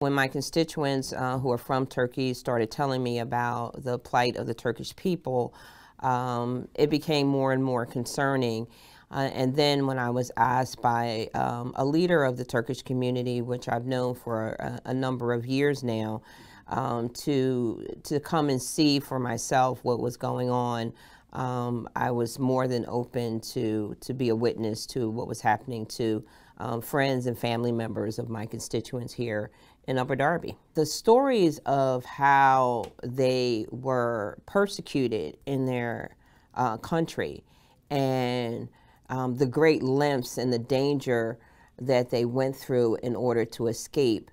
When my constituents uh, who are from Turkey started telling me about the plight of the Turkish people, um, it became more and more concerning. Uh, and then when I was asked by um, a leader of the Turkish community, which I've known for a, a number of years now, um, to to come and see for myself what was going on, um, I was more than open to to be a witness to what was happening to um, friends and family members of my constituents here in Upper Darby. The stories of how they were persecuted in their uh, country and um, the great lengths and the danger that they went through in order to escape.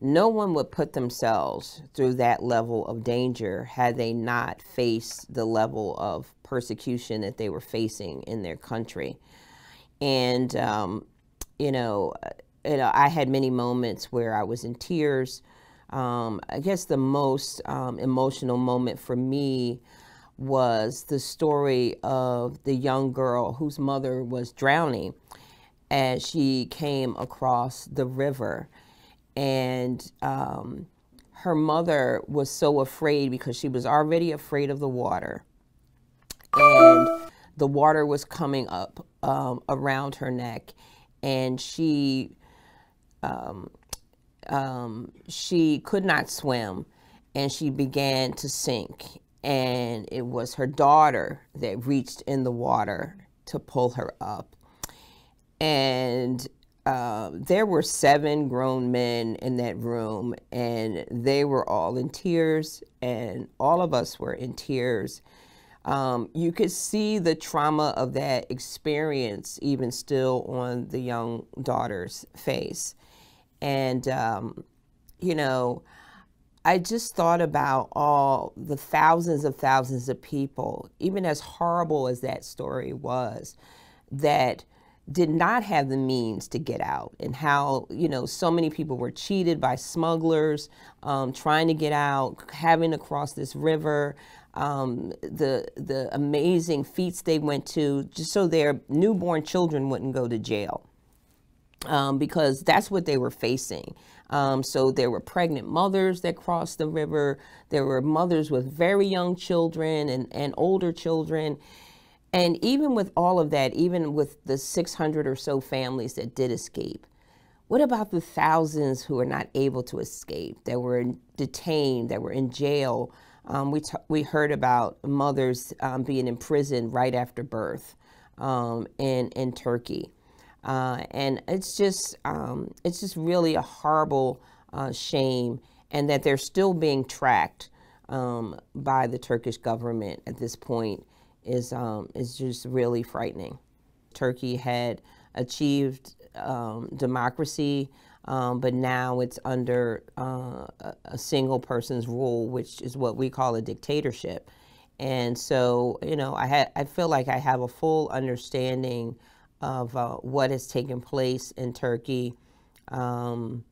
No one would put themselves through that level of danger had they not faced the level of persecution that they were facing in their country. And, um, you know, you uh, know, I had many moments where I was in tears. Um, I guess the most um, emotional moment for me was the story of the young girl whose mother was drowning as she came across the river. And um, her mother was so afraid because she was already afraid of the water. And the water was coming up um, around her neck. And she um, um, she could not swim and she began to sink. And it was her daughter that reached in the water to pull her up. And uh, there were seven grown men in that room, and they were all in tears, and all of us were in tears. Um, you could see the trauma of that experience even still on the young daughter's face. And, um, you know, I just thought about all the thousands of thousands of people, even as horrible as that story was, that did not have the means to get out and how you know so many people were cheated by smugglers um, trying to get out having to cross this river um, the the amazing feats they went to, just so their newborn children wouldn't go to jail, um, because that's what they were facing. Um, so there were pregnant mothers that crossed the river. There were mothers with very young children and, and older children. And even with all of that, even with the 600 or so families that did escape, what about the thousands who are not able to escape, that were detained, that were in jail, um, we, we heard about mothers um, being imprisoned right after birth um, in, in Turkey. Uh, and it's just, um, it's just really a horrible uh, shame and that they're still being tracked um, by the Turkish government at this point is, um, is just really frightening. Turkey had achieved democracy um, but now it's under uh, a single person's rule, which is what we call a dictatorship. And so, you know, I, ha- I feel like I have a full understanding of uh, what has taken place in Turkey um,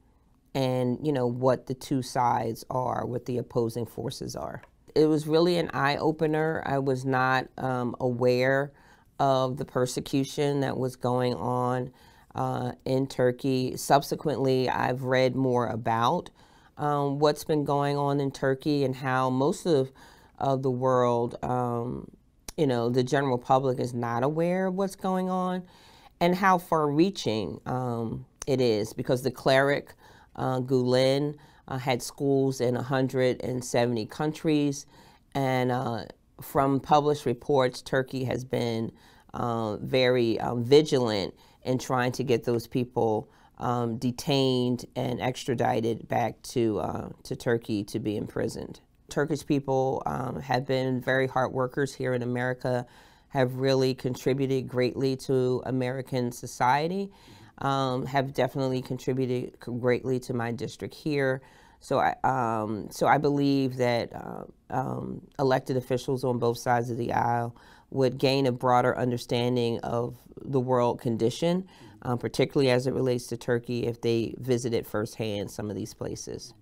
and, you know, what the two sides are, what the opposing forces are. It was really an eye opener. I was not um, aware of the persecution that was going on uh, in Turkey. Subsequently, I've read more about um, what's been going on in Turkey and how most of, of the world, um, you know, the general public is not aware of what's going on and how far reaching um, it is because the cleric uh, Gulen uh, had schools in 170 countries. And uh, from published reports, Turkey has been uh, very um, vigilant in trying to get those people um, detained and extradited back to, uh, to Turkey to be imprisoned. Turkish people um, have been very hard workers here in America, have really contributed greatly to American society, um, have definitely contributed greatly to my district here. So I, um, so I believe that uh, um, elected officials on both sides of the aisle would gain a broader understanding of the world condition, um, particularly as it relates to Turkey if they visited firsthand some of these places.